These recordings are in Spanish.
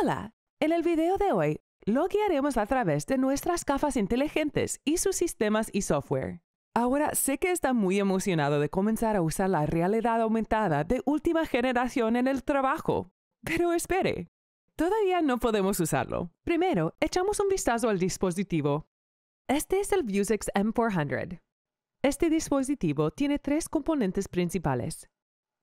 Hola, en el video de hoy lo guiaremos a través de nuestras gafas inteligentes y sus sistemas y software. Ahora sé que está muy emocionado de comenzar a usar la realidad aumentada de última generación en el trabajo, pero espere, todavía no podemos usarlo. Primero, echamos un vistazo al dispositivo. Este es el Vuzix M400. Este dispositivo tiene tres componentes principales.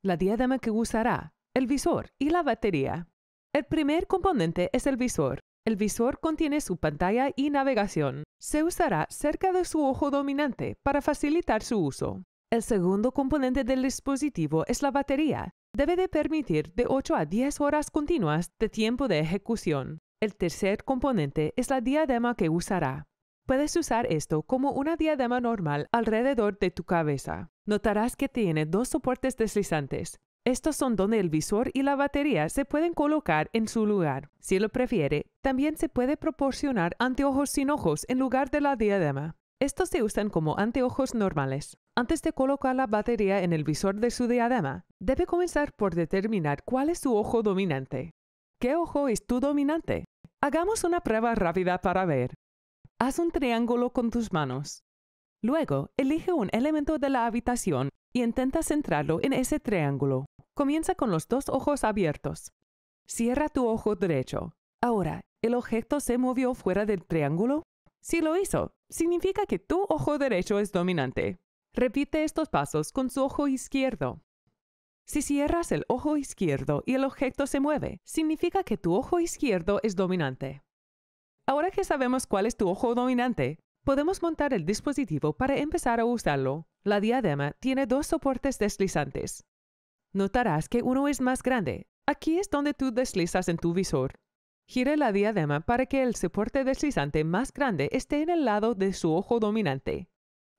La diadema que usará, el visor y la batería. El primer componente es el visor. El visor contiene su pantalla y navegación. Se usará cerca de su ojo dominante para facilitar su uso. El segundo componente del dispositivo es la batería. Debe de permitir de 8 a 10 horas continuas de tiempo de ejecución. El tercer componente es la diadema que usará. Puedes usar esto como una diadema normal alrededor de tu cabeza. Notarás que tiene dos soportes deslizantes. Estos son donde el visor y la batería se pueden colocar en su lugar. Si lo prefiere, también se puede proporcionar anteojos sin ojos en lugar de la diadema. Estos se usan como anteojos normales. Antes de colocar la batería en el visor de su diadema, debe comenzar por determinar cuál es su ojo dominante. ¿Qué ojo es tu dominante? Hagamos una prueba rápida para ver. Haz un triángulo con tus manos. Luego, elige un elemento de la habitación y intenta centrarlo en ese triángulo. Comienza con los dos ojos abiertos. Cierra tu ojo derecho. Ahora, ¿el objeto se movió fuera del triángulo? Si lo hizo, significa que tu ojo derecho es dominante. Repite estos pasos con su ojo izquierdo. Si cierras el ojo izquierdo y el objeto se mueve, significa que tu ojo izquierdo es dominante. Ahora que sabemos cuál es tu ojo dominante, podemos montar el dispositivo para empezar a usarlo. La diadema tiene dos soportes deslizantes notarás que uno es más grande. Aquí es donde tú deslizas en tu visor. Gire la diadema para que el soporte deslizante más grande esté en el lado de su ojo dominante.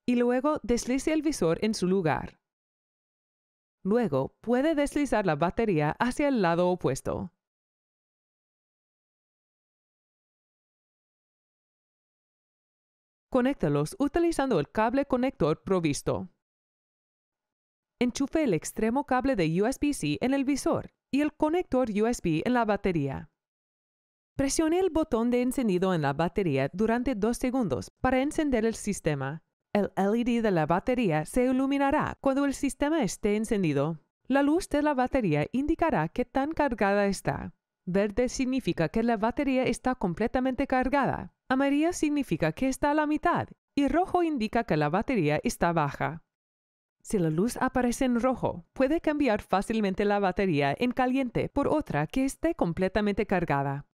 Y luego deslice el visor en su lugar. Luego puede deslizar la batería hacia el lado opuesto. Conéctalos utilizando el cable conector provisto. Enchufe el extremo cable de USB-C en el visor y el conector USB en la batería. Presione el botón de encendido en la batería durante dos segundos para encender el sistema. El LED de la batería se iluminará cuando el sistema esté encendido. La luz de la batería indicará qué tan cargada está. Verde significa que la batería está completamente cargada. amarillo significa que está a la mitad. Y rojo indica que la batería está baja. Si la luz aparece en rojo, puede cambiar fácilmente la batería en caliente por otra que esté completamente cargada.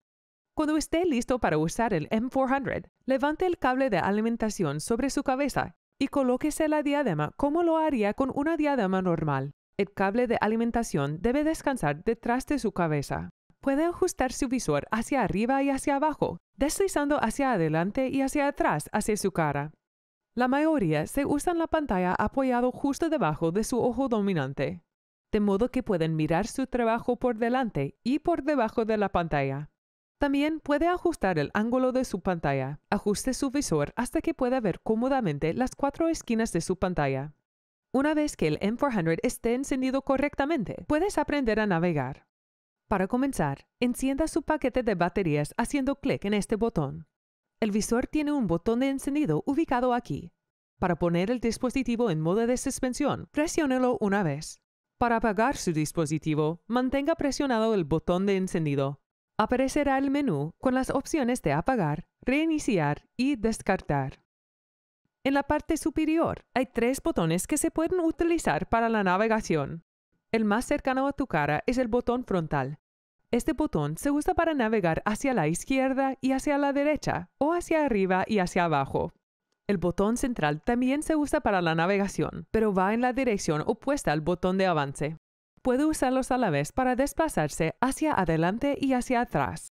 Cuando esté listo para usar el M400, levante el cable de alimentación sobre su cabeza y colóquese la diadema como lo haría con una diadema normal. El cable de alimentación debe descansar detrás de su cabeza. Puede ajustar su visor hacia arriba y hacia abajo, deslizando hacia adelante y hacia atrás hacia su cara. La mayoría se usan la pantalla apoyado justo debajo de su ojo dominante, de modo que pueden mirar su trabajo por delante y por debajo de la pantalla. También puede ajustar el ángulo de su pantalla. Ajuste su visor hasta que pueda ver cómodamente las cuatro esquinas de su pantalla. Una vez que el M400 esté encendido correctamente, puedes aprender a navegar. Para comenzar, encienda su paquete de baterías haciendo clic en este botón. El visor tiene un botón de encendido ubicado aquí. Para poner el dispositivo en modo de suspensión, presiónelo una vez. Para apagar su dispositivo, mantenga presionado el botón de encendido. Aparecerá el menú con las opciones de apagar, reiniciar y descartar. En la parte superior hay tres botones que se pueden utilizar para la navegación. El más cercano a tu cara es el botón frontal, este botón se usa para navegar hacia la izquierda y hacia la derecha, o hacia arriba y hacia abajo. El botón central también se usa para la navegación, pero va en la dirección opuesta al botón de avance. Puede usarlos a la vez para desplazarse hacia adelante y hacia atrás.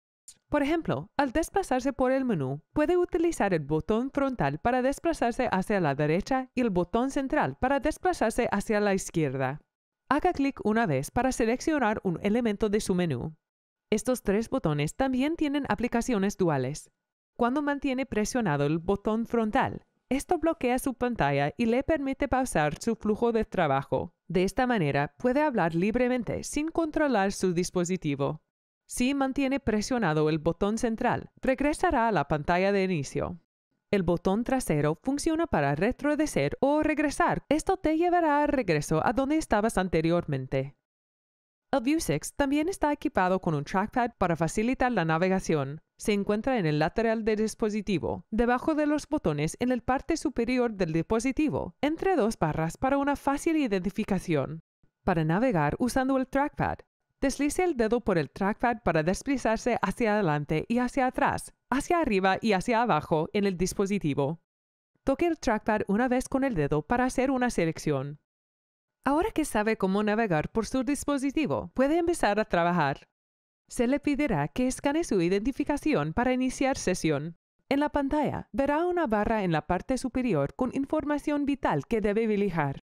Por ejemplo, al desplazarse por el menú, puede utilizar el botón frontal para desplazarse hacia la derecha y el botón central para desplazarse hacia la izquierda. Haga clic una vez para seleccionar un elemento de su menú. Estos tres botones también tienen aplicaciones duales. Cuando mantiene presionado el botón frontal, esto bloquea su pantalla y le permite pausar su flujo de trabajo. De esta manera, puede hablar libremente sin controlar su dispositivo. Si mantiene presionado el botón central, regresará a la pantalla de inicio. El botón trasero funciona para retroceder o regresar. Esto te llevará al regreso a donde estabas anteriormente. El View también está equipado con un trackpad para facilitar la navegación. Se encuentra en el lateral del dispositivo, debajo de los botones en la parte superior del dispositivo, entre dos barras para una fácil identificación. Para navegar usando el trackpad, deslice el dedo por el trackpad para deslizarse hacia adelante y hacia atrás, hacia arriba y hacia abajo en el dispositivo. Toque el trackpad una vez con el dedo para hacer una selección. Ahora que sabe cómo navegar por su dispositivo, puede empezar a trabajar. Se le pedirá que escane su identificación para iniciar sesión. En la pantalla verá una barra en la parte superior con información vital que debe vigilar.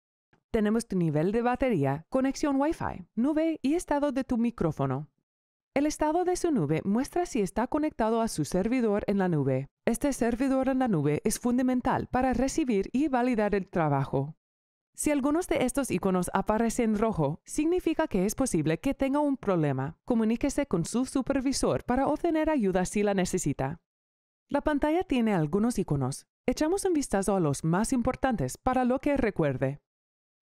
Tenemos tu nivel de batería, conexión Wi-Fi, nube y estado de tu micrófono. El estado de su nube muestra si está conectado a su servidor en la nube. Este servidor en la nube es fundamental para recibir y validar el trabajo. Si algunos de estos iconos aparecen rojo, significa que es posible que tenga un problema. Comuníquese con su supervisor para obtener ayuda si la necesita. La pantalla tiene algunos iconos. Echamos un vistazo a los más importantes para lo que recuerde.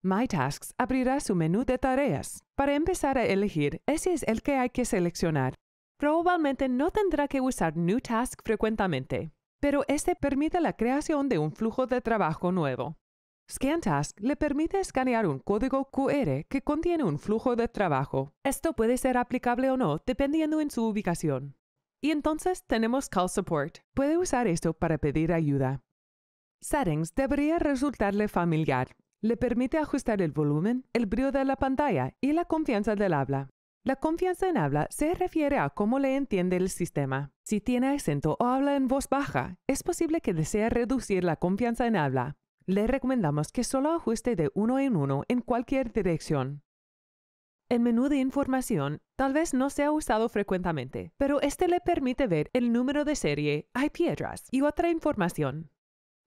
My Tasks abrirá su menú de tareas para empezar a elegir ese es el que hay que seleccionar. Probablemente no tendrá que usar New Task frecuentemente, pero este permite la creación de un flujo de trabajo nuevo. ScanTask le permite escanear un código QR que contiene un flujo de trabajo. Esto puede ser aplicable o no dependiendo en su ubicación. Y entonces tenemos Call Support. Puede usar esto para pedir ayuda. Settings debería resultarle familiar. Le permite ajustar el volumen, el brillo de la pantalla y la confianza del habla. La confianza en habla se refiere a cómo le entiende el sistema. Si tiene acento o habla en voz baja, es posible que desee reducir la confianza en habla, le recomendamos que solo ajuste de uno en uno en cualquier dirección. El menú de información tal vez no sea usado frecuentemente, pero este le permite ver el número de serie, hay piedras y otra información.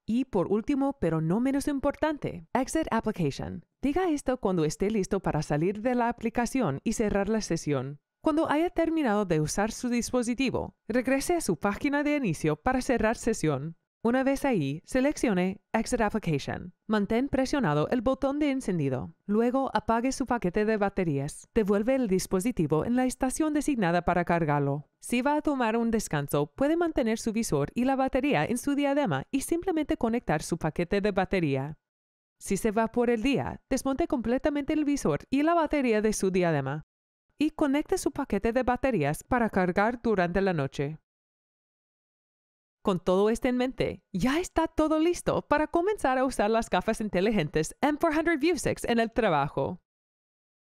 Y por último, pero no menos importante, Exit Application. Diga esto cuando esté listo para salir de la aplicación y cerrar la sesión. Cuando haya terminado de usar su dispositivo, regrese a su página de inicio para cerrar sesión. Una vez ahí, seleccione Exit Application. Mantén presionado el botón de encendido. Luego apague su paquete de baterías. Devuelve el dispositivo en la estación designada para cargarlo. Si va a tomar un descanso, puede mantener su visor y la batería en su diadema y simplemente conectar su paquete de batería. Si se va por el día, desmonte completamente el visor y la batería de su diadema y conecte su paquete de baterías para cargar durante la noche. Con todo esto en mente, ya está todo listo para comenzar a usar las gafas inteligentes M400 vue en el trabajo.